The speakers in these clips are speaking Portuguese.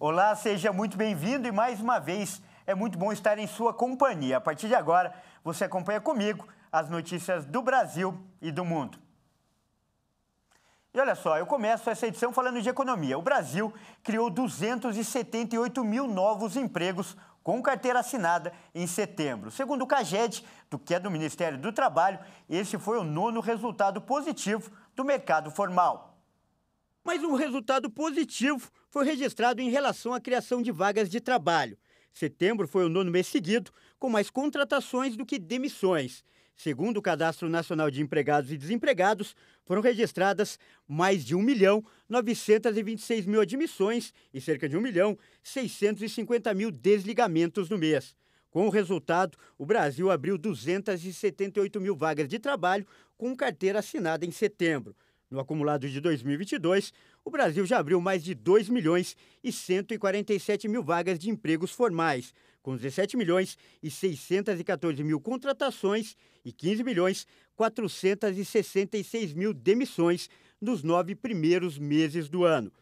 Olá, seja muito bem-vindo e mais uma vez é muito bom estar em sua companhia. A partir de agora, você acompanha comigo as notícias do Brasil e do mundo. E olha só, eu começo essa edição falando de economia. O Brasil criou 278 mil novos empregos com carteira assinada em setembro. Segundo o CAGED, do que é do Ministério do Trabalho, esse foi o nono resultado positivo do mercado formal. Mas um resultado positivo foi registrado em relação à criação de vagas de trabalho. Setembro foi o nono mês seguido com mais contratações do que demissões. Segundo o Cadastro Nacional de Empregados e Desempregados, foram registradas mais de 1 milhão 926 mil admissões e cerca de 1 milhão 650 mil desligamentos no mês. Com o resultado, o Brasil abriu 278 mil vagas de trabalho com carteira assinada em setembro. No acumulado de 2022, o Brasil já abriu mais de 2 milhões e 147 mil vagas de empregos formais, com 17 milhões e 614 mil contratações e 15 milhões 466 mil demissões nos nove primeiros meses do ano.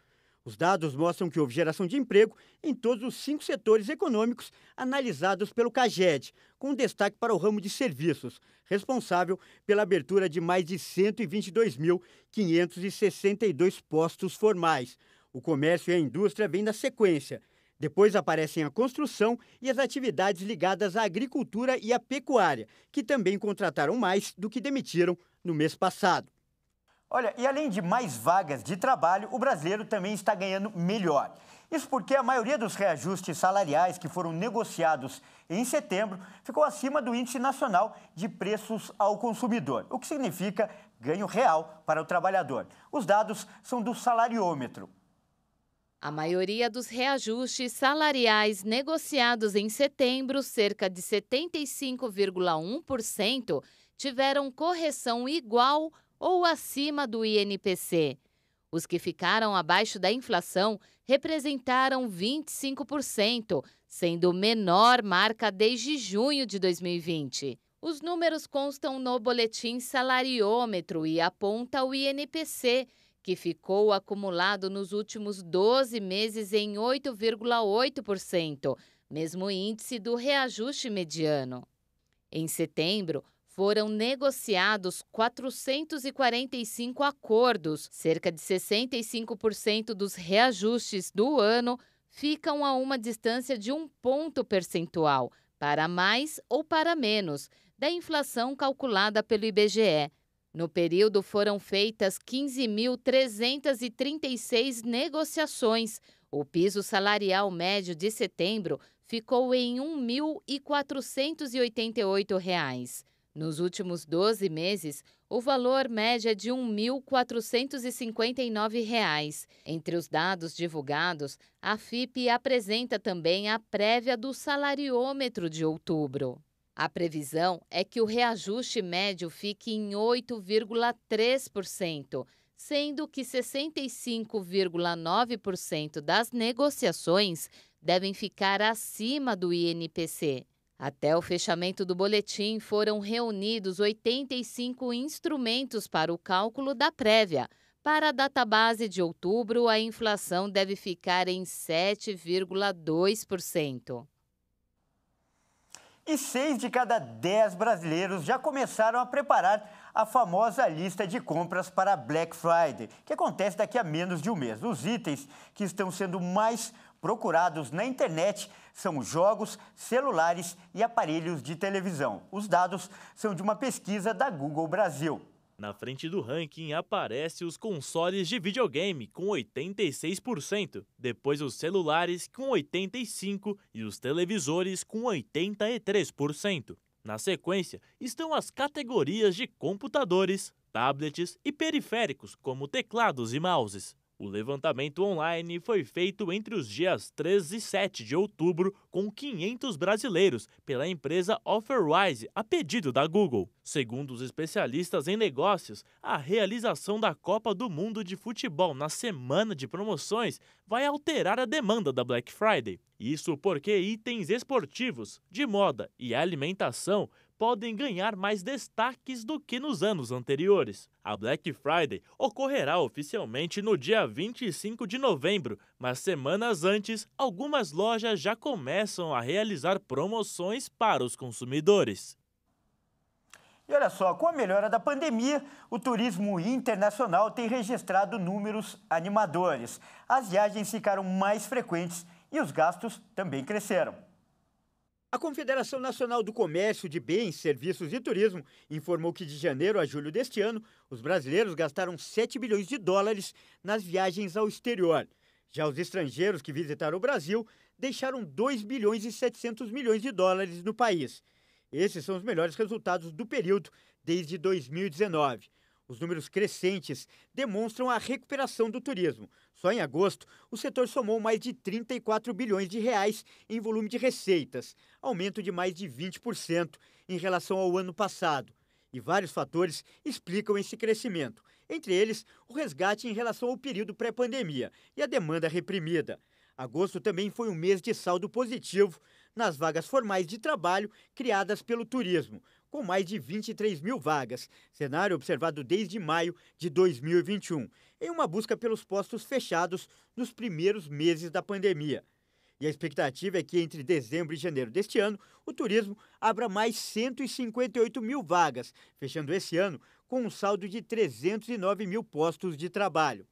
Os dados mostram que houve geração de emprego em todos os cinco setores econômicos analisados pelo CAGED, com destaque para o ramo de serviços, responsável pela abertura de mais de 122.562 postos formais. O comércio e a indústria vêm na sequência. Depois aparecem a construção e as atividades ligadas à agricultura e à pecuária, que também contrataram mais do que demitiram no mês passado. Olha, e além de mais vagas de trabalho, o brasileiro também está ganhando melhor. Isso porque a maioria dos reajustes salariais que foram negociados em setembro ficou acima do Índice Nacional de Preços ao Consumidor, o que significa ganho real para o trabalhador. Os dados são do salariômetro. A maioria dos reajustes salariais negociados em setembro, cerca de 75,1%, tiveram correção igual ou acima do INPC. Os que ficaram abaixo da inflação representaram 25%, sendo menor marca desde junho de 2020. Os números constam no boletim salariômetro e aponta o INPC, que ficou acumulado nos últimos 12 meses em 8,8%, mesmo índice do reajuste mediano. Em setembro, foram negociados 445 acordos. Cerca de 65% dos reajustes do ano ficam a uma distância de um ponto percentual, para mais ou para menos, da inflação calculada pelo IBGE. No período foram feitas 15.336 negociações. O piso salarial médio de setembro ficou em R$ 1.488. Nos últimos 12 meses, o valor médio é de R$ 1.459. Entre os dados divulgados, a FIP apresenta também a prévia do salariômetro de outubro. A previsão é que o reajuste médio fique em 8,3%, sendo que 65,9% das negociações devem ficar acima do INPC. Até o fechamento do boletim, foram reunidos 85 instrumentos para o cálculo da prévia. Para a data-base de outubro, a inflação deve ficar em 7,2%. E seis de cada dez brasileiros já começaram a preparar a famosa lista de compras para Black Friday, que acontece daqui a menos de um mês. Os itens que estão sendo mais procurados na internet são jogos, celulares e aparelhos de televisão. Os dados são de uma pesquisa da Google Brasil. Na frente do ranking aparece os consoles de videogame com 86%, depois os celulares com 85% e os televisores com 83%. Na sequência estão as categorias de computadores, tablets e periféricos, como teclados e mouses. O levantamento online foi feito entre os dias 13 e 7 de outubro com 500 brasileiros pela empresa Offerwise, a pedido da Google. Segundo os especialistas em negócios, a realização da Copa do Mundo de Futebol na semana de promoções vai alterar a demanda da Black Friday. Isso porque itens esportivos, de moda e alimentação podem ganhar mais destaques do que nos anos anteriores. A Black Friday ocorrerá oficialmente no dia 25 de novembro, mas semanas antes, algumas lojas já começam a realizar promoções para os consumidores. E olha só, com a melhora da pandemia, o turismo internacional tem registrado números animadores. As viagens ficaram mais frequentes e os gastos também cresceram. A Confederação Nacional do Comércio de Bens, Serviços e Turismo informou que de janeiro a julho deste ano, os brasileiros gastaram 7 bilhões de dólares nas viagens ao exterior. Já os estrangeiros que visitaram o Brasil deixaram 2 bilhões e 700 milhões de dólares no país. Esses são os melhores resultados do período desde 2019. Os números crescentes demonstram a recuperação do turismo. Só em agosto, o setor somou mais de 34 bilhões de reais em volume de receitas, aumento de mais de 20% em relação ao ano passado. E vários fatores explicam esse crescimento, entre eles o resgate em relação ao período pré-pandemia e a demanda reprimida. Agosto também foi um mês de saldo positivo nas vagas formais de trabalho criadas pelo turismo, com mais de 23 mil vagas, cenário observado desde maio de 2021, em uma busca pelos postos fechados nos primeiros meses da pandemia. E a expectativa é que entre dezembro e janeiro deste ano, o turismo abra mais 158 mil vagas, fechando esse ano com um saldo de 309 mil postos de trabalho.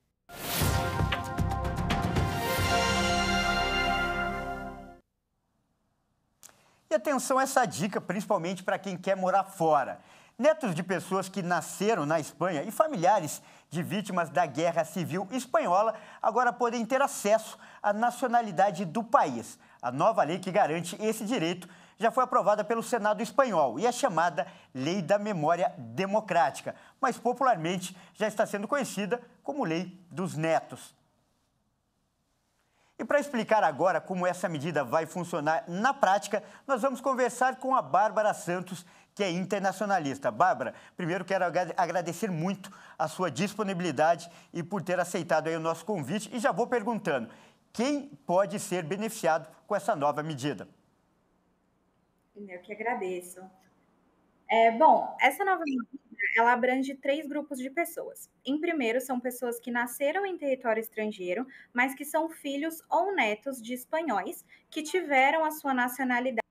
atenção a essa dica, principalmente para quem quer morar fora. Netos de pessoas que nasceram na Espanha e familiares de vítimas da Guerra Civil Espanhola agora podem ter acesso à nacionalidade do país. A nova lei que garante esse direito já foi aprovada pelo Senado espanhol e é chamada Lei da Memória Democrática, mas popularmente já está sendo conhecida como Lei dos Netos. E para explicar agora como essa medida vai funcionar na prática, nós vamos conversar com a Bárbara Santos, que é internacionalista. Bárbara, primeiro quero agradecer muito a sua disponibilidade e por ter aceitado o nosso convite. E já vou perguntando, quem pode ser beneficiado com essa nova medida? Eu que agradeço. É, bom, essa nova medida ela abrange três grupos de pessoas. Em primeiro, são pessoas que nasceram em território estrangeiro, mas que são filhos ou netos de espanhóis que tiveram a sua nacionalidade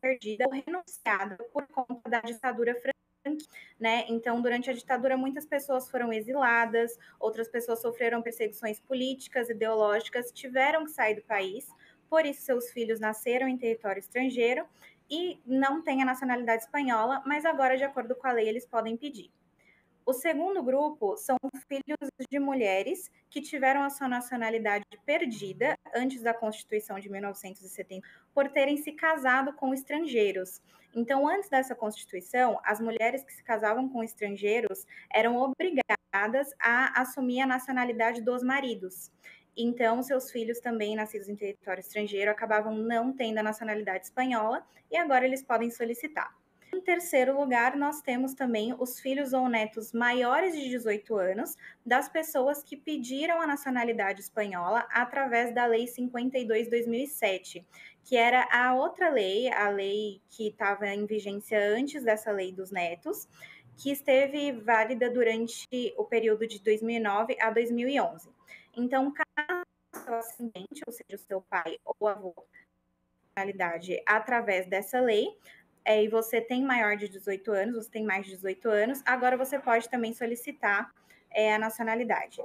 perdida ou renunciada por conta da ditadura francesa. Né? Então, durante a ditadura, muitas pessoas foram exiladas, outras pessoas sofreram perseguições políticas, ideológicas, tiveram que sair do país, por isso seus filhos nasceram em território estrangeiro e não tem a nacionalidade espanhola, mas agora, de acordo com a lei, eles podem pedir. O segundo grupo são filhos de mulheres que tiveram a sua nacionalidade perdida antes da Constituição de 1970 por terem se casado com estrangeiros. Então, antes dessa Constituição, as mulheres que se casavam com estrangeiros eram obrigadas a assumir a nacionalidade dos maridos. Então, seus filhos também nascidos em território estrangeiro acabavam não tendo a nacionalidade espanhola e agora eles podem solicitar. Em terceiro lugar, nós temos também os filhos ou netos maiores de 18 anos das pessoas que pediram a nacionalidade espanhola através da Lei 52/2007, que era a outra lei, a lei que estava em vigência antes dessa lei dos netos, que esteve válida durante o período de 2009 a 2011. Então, seu ascendente, ou seja, o seu pai ou avô, nacionalidade através dessa lei. É, e você tem maior de 18 anos, você tem mais de 18 anos, agora você pode também solicitar é, a nacionalidade.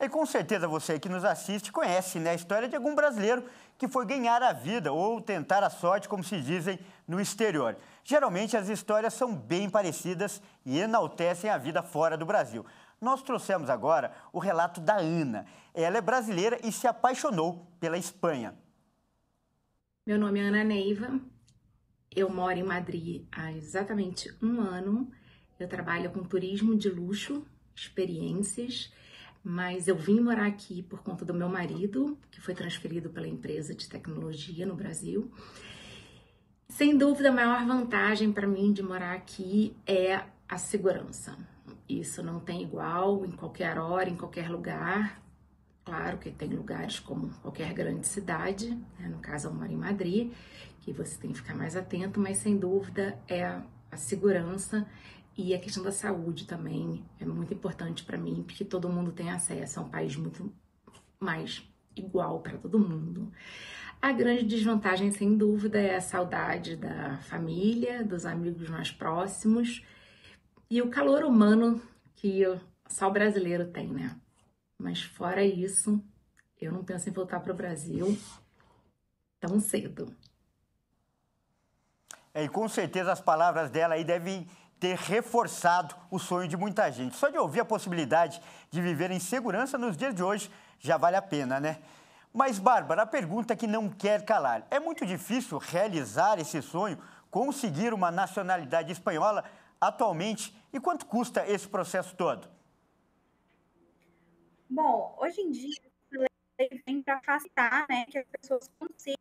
E com certeza você que nos assiste conhece né, a história de algum brasileiro que foi ganhar a vida ou tentar a sorte, como se dizem, no exterior. Geralmente as histórias são bem parecidas e enaltecem a vida fora do Brasil. Nós trouxemos agora o relato da Ana. Ela é brasileira e se apaixonou pela Espanha. Meu nome é Ana Neiva. Eu moro em Madrid há exatamente um ano. Eu trabalho com turismo de luxo, experiências, mas eu vim morar aqui por conta do meu marido, que foi transferido pela empresa de tecnologia no Brasil. Sem dúvida, a maior vantagem para mim de morar aqui é a segurança. Isso não tem igual em qualquer hora, em qualquer lugar. Claro que tem lugares como qualquer grande cidade, né? no caso eu moro em Madrid, que você tem que ficar mais atento, mas sem dúvida é a segurança e a questão da saúde também é muito importante para mim, porque todo mundo tem acesso é um país muito mais igual para todo mundo. A grande desvantagem, sem dúvida, é a saudade da família, dos amigos mais próximos e o calor humano que só o brasileiro tem, né? Mas fora isso, eu não penso em voltar para o Brasil tão cedo. É, e com certeza as palavras dela aí devem ter reforçado o sonho de muita gente. Só de ouvir a possibilidade de viver em segurança nos dias de hoje já vale a pena, né? Mas, Bárbara, a pergunta que não quer calar: é muito difícil realizar esse sonho, conseguir uma nacionalidade espanhola atualmente e quanto custa esse processo todo? Bom, hoje em dia, a lei vem para facilitar né, que as pessoas consigam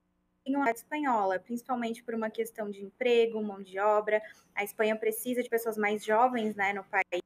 a espanhola, principalmente por uma questão de emprego, mão de obra. A Espanha precisa de pessoas mais jovens né, no país.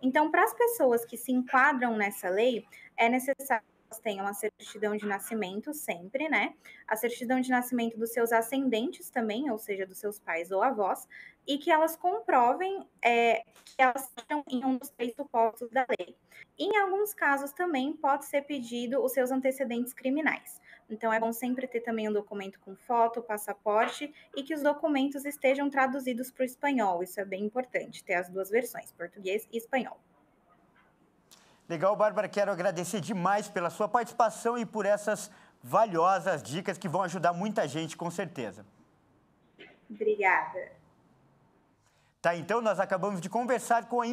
Então, para as pessoas que se enquadram nessa lei, é necessário tenham a certidão de nascimento sempre, né? A certidão de nascimento dos seus ascendentes também, ou seja, dos seus pais ou avós, e que elas comprovem é, que elas estão em um dos três supostos da lei. Em alguns casos também pode ser pedido os seus antecedentes criminais. Então é bom sempre ter também um documento com foto, passaporte e que os documentos estejam traduzidos para o espanhol. Isso é bem importante, ter as duas versões, português e espanhol. Legal, Bárbara, quero agradecer demais pela sua participação e por essas valiosas dicas que vão ajudar muita gente, com certeza. Obrigada. Tá, então nós acabamos de conversar com a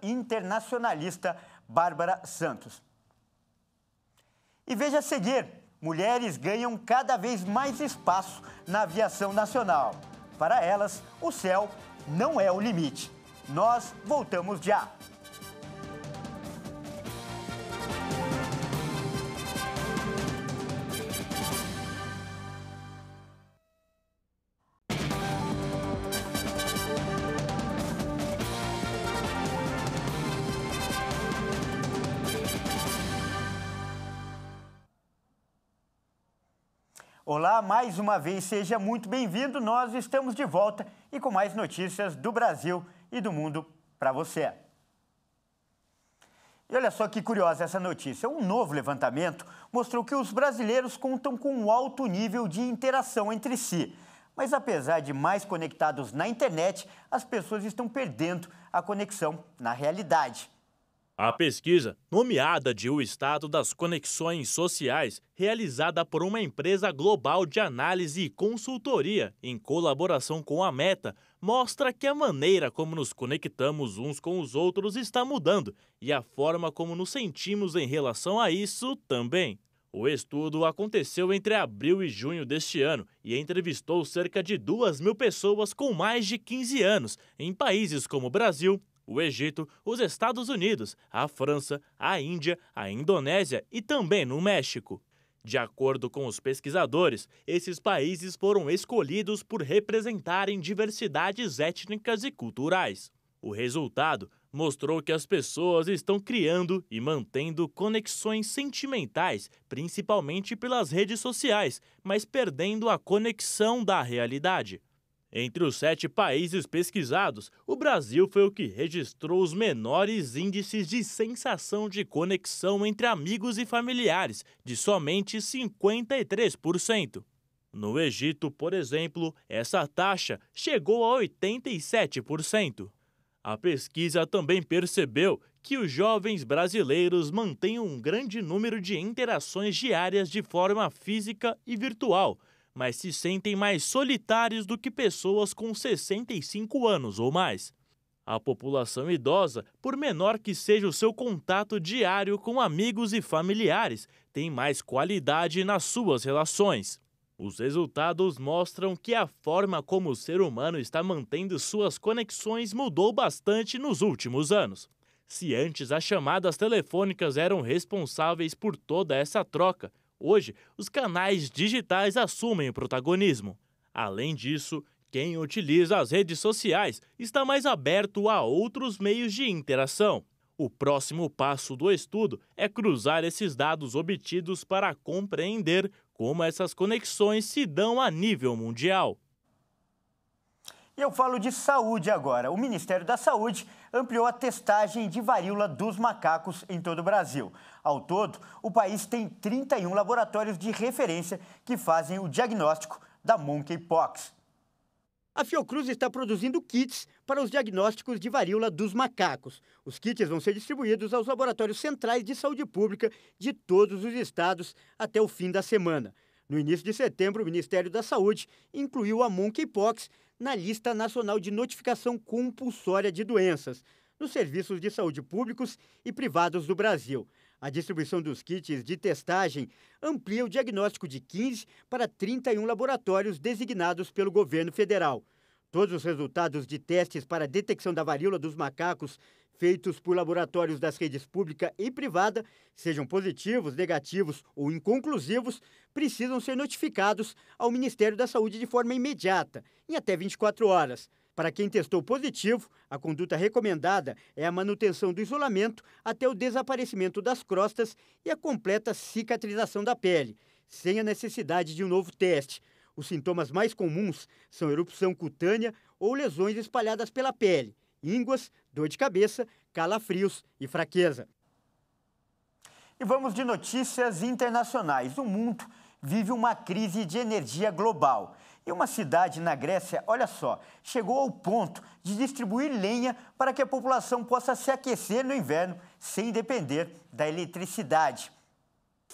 internacionalista Bárbara Santos. E veja a seguir, mulheres ganham cada vez mais espaço na aviação nacional. Para elas, o céu não é o limite. Nós voltamos já. Olá, mais uma vez, seja muito bem-vindo. Nós estamos de volta e com mais notícias do Brasil e do mundo para você. E olha só que curiosa essa notícia. Um novo levantamento mostrou que os brasileiros contam com um alto nível de interação entre si. Mas apesar de mais conectados na internet, as pessoas estão perdendo a conexão na realidade. A pesquisa, nomeada de O Estado das Conexões Sociais, realizada por uma empresa global de análise e consultoria, em colaboração com a Meta, mostra que a maneira como nos conectamos uns com os outros está mudando e a forma como nos sentimos em relação a isso também. O estudo aconteceu entre abril e junho deste ano e entrevistou cerca de 2 mil pessoas com mais de 15 anos em países como Brasil, o Egito, os Estados Unidos, a França, a Índia, a Indonésia e também no México. De acordo com os pesquisadores, esses países foram escolhidos por representarem diversidades étnicas e culturais. O resultado mostrou que as pessoas estão criando e mantendo conexões sentimentais, principalmente pelas redes sociais, mas perdendo a conexão da realidade. Entre os sete países pesquisados, o Brasil foi o que registrou os menores índices de sensação de conexão entre amigos e familiares, de somente 53%. No Egito, por exemplo, essa taxa chegou a 87%. A pesquisa também percebeu que os jovens brasileiros mantêm um grande número de interações diárias de forma física e virtual, mas se sentem mais solitários do que pessoas com 65 anos ou mais. A população idosa, por menor que seja o seu contato diário com amigos e familiares, tem mais qualidade nas suas relações. Os resultados mostram que a forma como o ser humano está mantendo suas conexões mudou bastante nos últimos anos. Se antes as chamadas telefônicas eram responsáveis por toda essa troca, Hoje, os canais digitais assumem o protagonismo. Além disso, quem utiliza as redes sociais está mais aberto a outros meios de interação. O próximo passo do estudo é cruzar esses dados obtidos para compreender como essas conexões se dão a nível mundial. E eu falo de saúde agora. O Ministério da Saúde ampliou a testagem de varíola dos macacos em todo o Brasil. Ao todo, o país tem 31 laboratórios de referência que fazem o diagnóstico da monkeypox. A Fiocruz está produzindo kits para os diagnósticos de varíola dos macacos. Os kits vão ser distribuídos aos laboratórios centrais de saúde pública de todos os estados até o fim da semana. No início de setembro, o Ministério da Saúde incluiu a monkeypox na Lista Nacional de Notificação Compulsória de Doenças, nos serviços de saúde públicos e privados do Brasil. A distribuição dos kits de testagem amplia o diagnóstico de 15 para 31 laboratórios designados pelo governo federal. Todos os resultados de testes para detecção da varíola dos macacos feitos por laboratórios das redes pública e privada, sejam positivos, negativos ou inconclusivos, precisam ser notificados ao Ministério da Saúde de forma imediata, em até 24 horas. Para quem testou positivo, a conduta recomendada é a manutenção do isolamento até o desaparecimento das crostas e a completa cicatrização da pele, sem a necessidade de um novo teste. Os sintomas mais comuns são erupção cutânea ou lesões espalhadas pela pele, ínguas, dor de cabeça, calafrios e fraqueza. E vamos de notícias internacionais. O mundo vive uma crise de energia global. E uma cidade na Grécia, olha só, chegou ao ponto de distribuir lenha para que a população possa se aquecer no inverno sem depender da eletricidade.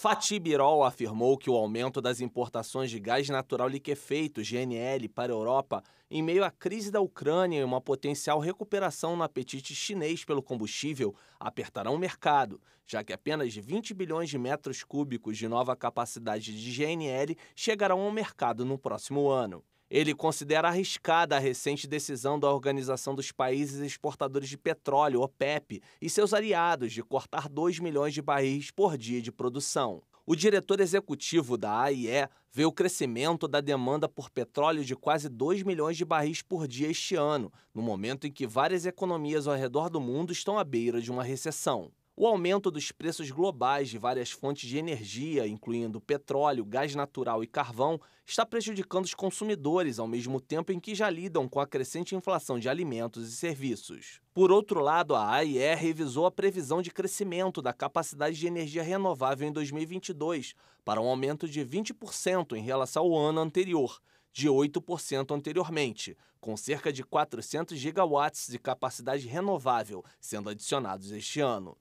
Fatih Birol afirmou que o aumento das importações de gás natural liquefeito, GNL, para a Europa, em meio à crise da Ucrânia e uma potencial recuperação no apetite chinês pelo combustível, apertarão o mercado, já que apenas 20 bilhões de metros cúbicos de nova capacidade de GNL chegarão ao mercado no próximo ano. Ele considera arriscada a recente decisão da Organização dos Países Exportadores de Petróleo, OPEP, e seus aliados de cortar 2 milhões de barris por dia de produção. O diretor executivo da AIE vê o crescimento da demanda por petróleo de quase 2 milhões de barris por dia este ano, no momento em que várias economias ao redor do mundo estão à beira de uma recessão. O aumento dos preços globais de várias fontes de energia, incluindo petróleo, gás natural e carvão, está prejudicando os consumidores, ao mesmo tempo em que já lidam com a crescente inflação de alimentos e serviços. Por outro lado, a AIE revisou a previsão de crescimento da capacidade de energia renovável em 2022 para um aumento de 20% em relação ao ano anterior, de 8% anteriormente, com cerca de 400 gigawatts de capacidade renovável sendo adicionados este ano.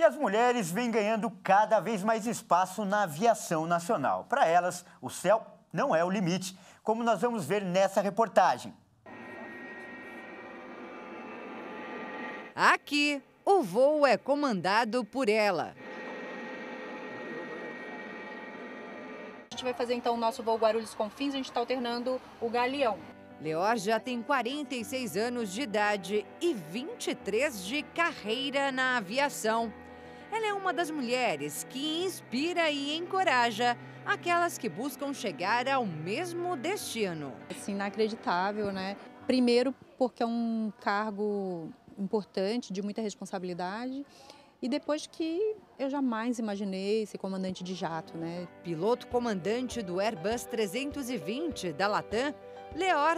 E as mulheres vêm ganhando cada vez mais espaço na aviação nacional. Para elas, o céu não é o limite, como nós vamos ver nessa reportagem. Aqui, o voo é comandado por ela. A gente vai fazer então o nosso voo Guarulhos Confins, a gente está alternando o Galeão. Leor já tem 46 anos de idade e 23 de carreira na aviação. Ela é uma das mulheres que inspira e encoraja aquelas que buscam chegar ao mesmo destino. Assim, inacreditável, né? Primeiro, porque é um cargo importante, de muita responsabilidade. E depois que eu jamais imaginei ser comandante de jato, né? Piloto comandante do Airbus 320 da Latam,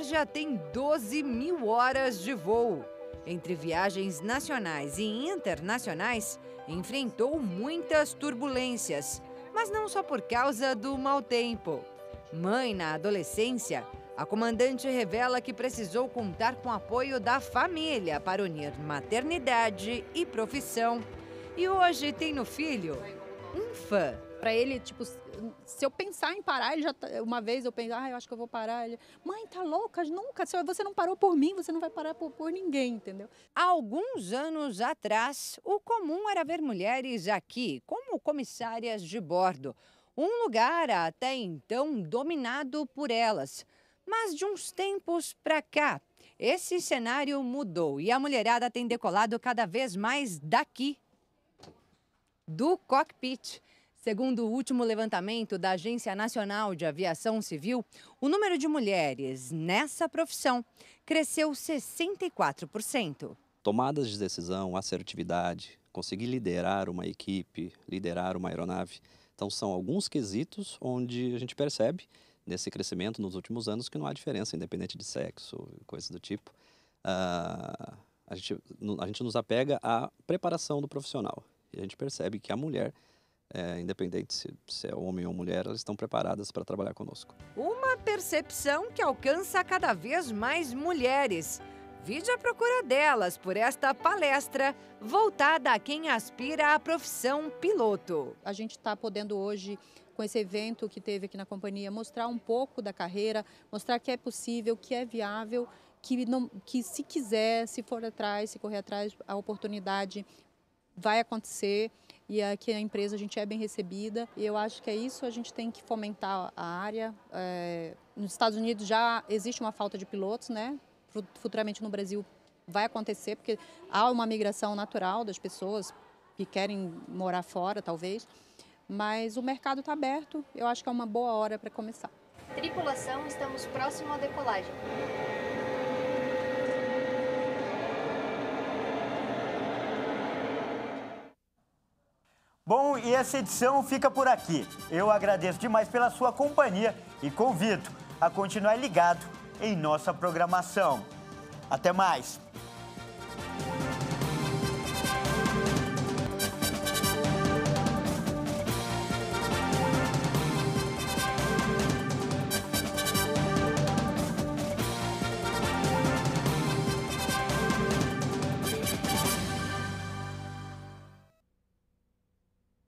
já tem 12 mil horas de voo entre viagens nacionais e internacionais, enfrentou muitas turbulências, mas não só por causa do mau tempo. Mãe na adolescência, a comandante revela que precisou contar com o apoio da família para unir maternidade e profissão. E hoje tem no filho um fã para ele, tipo, se eu pensar em parar, ele já tá, uma vez eu penso, ah, eu acho que eu vou parar. Ele, mãe, tá louca? Nunca. Você não parou por mim, você não vai parar por, por ninguém, entendeu? Há alguns anos atrás, o comum era ver mulheres aqui como comissárias de bordo, um lugar até então dominado por elas. Mas de uns tempos para cá, esse cenário mudou e a mulherada tem decolado cada vez mais daqui, do cockpit. Segundo o último levantamento da Agência Nacional de Aviação Civil, o número de mulheres nessa profissão cresceu 64%. Tomadas de decisão, assertividade, conseguir liderar uma equipe, liderar uma aeronave. Então, são alguns quesitos onde a gente percebe nesse crescimento nos últimos anos que não há diferença, independente de sexo, coisas do tipo. Uh, a, gente, a gente nos apega à preparação do profissional. E a gente percebe que a mulher é, independente se, se é homem ou mulher, elas estão preparadas para trabalhar conosco. Uma percepção que alcança cada vez mais mulheres. Vide a procura delas por esta palestra voltada a quem aspira à profissão piloto. A gente está podendo hoje, com esse evento que teve aqui na companhia, mostrar um pouco da carreira, mostrar que é possível, que é viável, que, não, que se quiser, se for atrás, se correr atrás, a oportunidade vai acontecer e aqui a empresa a gente é bem recebida. E eu acho que é isso, a gente tem que fomentar a área. É, nos Estados Unidos já existe uma falta de pilotos, né? Futuramente no Brasil vai acontecer, porque há uma migração natural das pessoas que querem morar fora, talvez. Mas o mercado está aberto, eu acho que é uma boa hora para começar. Tripulação, estamos próximo à decolagem. Bom, e essa edição fica por aqui. Eu agradeço demais pela sua companhia e convido a continuar ligado em nossa programação. Até mais!